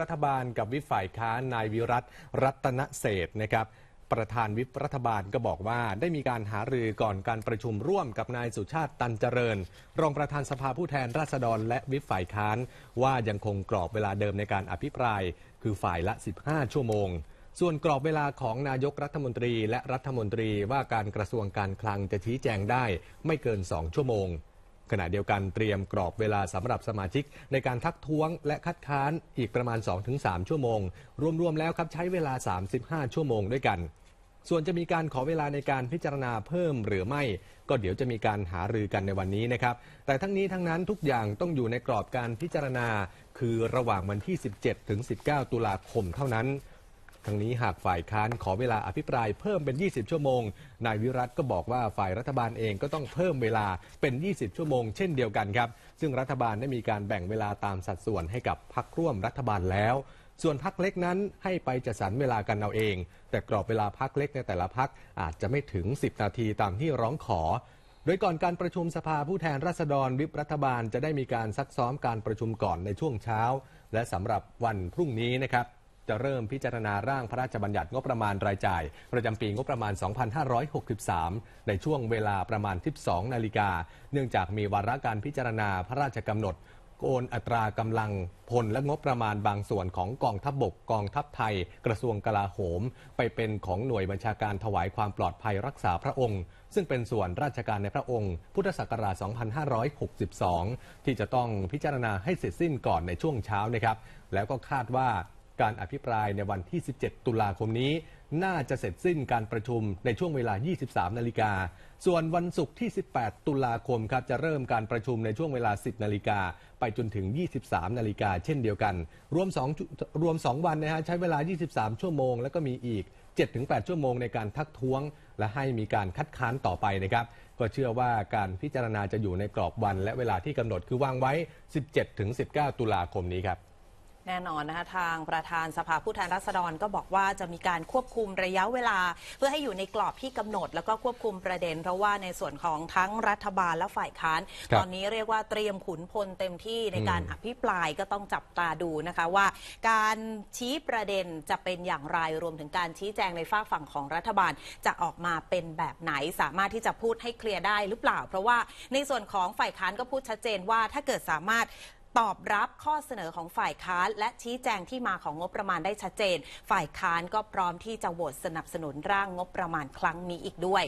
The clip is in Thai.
รัฐบาลกับวิฝ่ายค้านนายวิรัต รัตนเศษนะครับ ประธานวิปรัฐบาลก็บอกว่าได้มีการหารือก่อนการประชุมร่วมกับนายสุชาติตันเจริญ รองประธานสภาผู้แทนราษฎรและวิฝ่ายค้านว่ายังคงกรอบเวลาเดิมในการอภิปรายคือฝ่ายละ 15 ชั่วโมง ส่วนกรอบเวลาของนายกรัฐมนตรี และรัฐมนตรีว่าการกระทรวงการคลังจะชี้แจงได้ไม่เกิน 2 ชั่วโมงขณะเดียวกันเตรียมกรอบเวลาสำหรับสมาชิกในการทักท้วงและคัดค้านอีกประมาณ 2-3 ชั่วโมง รวมๆแล้วครับใช้เวลา 35 ชั่วโมงด้วยกัน ส่วนจะมีการขอเวลาในการพิจารณาเพิ่มหรือไม่ ก็เดี๋ยวจะมีการหารือกันในวันนี้นะครับ แต่ทั้งนี้ทั้งนั้นทุกอย่างต้องอยู่ในกรอบการพิจารณา คือระหว่างวันที่ 17ถึง19 ตุลาคมเท่านั้นทั้งนี้หากฝ่ายค้านขอเวลาอภิปรายเพิ่มเป็น 20 ชั่วโมง นายวิรัตก็บอกว่าฝ่ายรัฐบาลเองก็ต้องเพิ่มเวลาเป็น 20 ชั่วโมงเช่นเดียวกันครับ ซึ่งรัฐบาลได้มีการแบ่งเวลาตามสัดส่วนให้กับพักร่วมรัฐบาลแล้ว ส่วนพักเล็กนั้นให้ไปจัดสรรเวลากันเอาเอง แต่กรอบเวลาพักเล็กในแต่ละพักอาจจะไม่ถึง 10 นาทีตามที่ร้องขอโดยก่อนการประชุมสภาผู้แทนราษฎรวิปรัฐบาลจะได้มีการซักซ้อมการประชุมก่อนในช่วงเช้า และสำหรับวันพรุ่งนี้นะครับจะเริ่มพิจารณาร่างพระราชบัญญัติ งบประมาณรายจ่าย ประจำปีงบประมาณ 2563 ในช่วงเวลาประมาณ 12นาฬิกา เนื่องจากมี วาระการพิจารณาพระราชกำหนด โอนอัตรากำลังพลและงบประมาณบางส่วนของกองทัพบบกกองทัพไทย กระทรวงกลาโหม ไปเป็นของหน่วยบัญชาการถวายความปลอดภัยรักษาพระองค์ ซึ่งเป็นส่วนราชการในพระองค์ พุทธศักราช 2562 ที่จะต้องพิจารณาให้เสร็จสิ้นก่อนในช่วงเช้านะครับ แล้วก็คาดว่าการอภิปรายในวันที่ 17 ตุลาคมนี้ น่าจะเสร็จสิ้นการประชุมในช่วงเวลา 23 นาฬิกา ส่วนวันศุกร์ที่ 18 ตุลาคมครับจะเริ่มการประชุมในช่วงเวลา 10 นาฬิกาไปจนถึง 23 นาฬิกาเช่นเดียวกัน รวม 2 รวม 2 วันนะฮะใช้เวลา 23 ชั่วโมง แล้วก็มีอีก 7-8 ชั่วโมงในการทักท้วง และให้มีการคัดค้านต่อไปนะครับ ก็เชื่อว่าการพิจารณาจะอยู่ในกรอบวัน และเวลาที่กำหนดคือวางไว้ 17-19 ตุลาคมนี้ครับแน่นอนนะคะทางประธานสภาผู้แทนราษฎรก็บอกว่าจะมีการควบคุมระยะเวลา เพื่อให้อยู่ในกรอบที่กำหนด แล้วก็ควบคุมประเด็นเพราะว่าในส่วนของทั้งรัฐบาลและฝ่ายค้าน ตอนนี้เรียกว่าเตรียมขุนพลเต็มที่ในการอภิปรายก็ต้องจับตาดูนะคะว่าการชี้ประเด็นจะเป็นอย่างไรรวมถึงการชี้แจงในฝ้าฝั่งของรัฐบาล จะออกมาเป็นแบบไหนสามารถที่จะพูดให้เคลียร์ได้ หรือเปล่า เพราะว่าในส่วนของฝ่ายค้านก็พูดชัดเจนว่าถ้าเกิดสามารถตอบรับข้อเสนอของฝ่ายค้านและชี้แจงที่มาของงบประมาณได้ชัดเจน ฝ่ายค้านก็พร้อมที่จะโหวตสนับสนุนร่างงบประมาณครั้งนี้อีกด้วย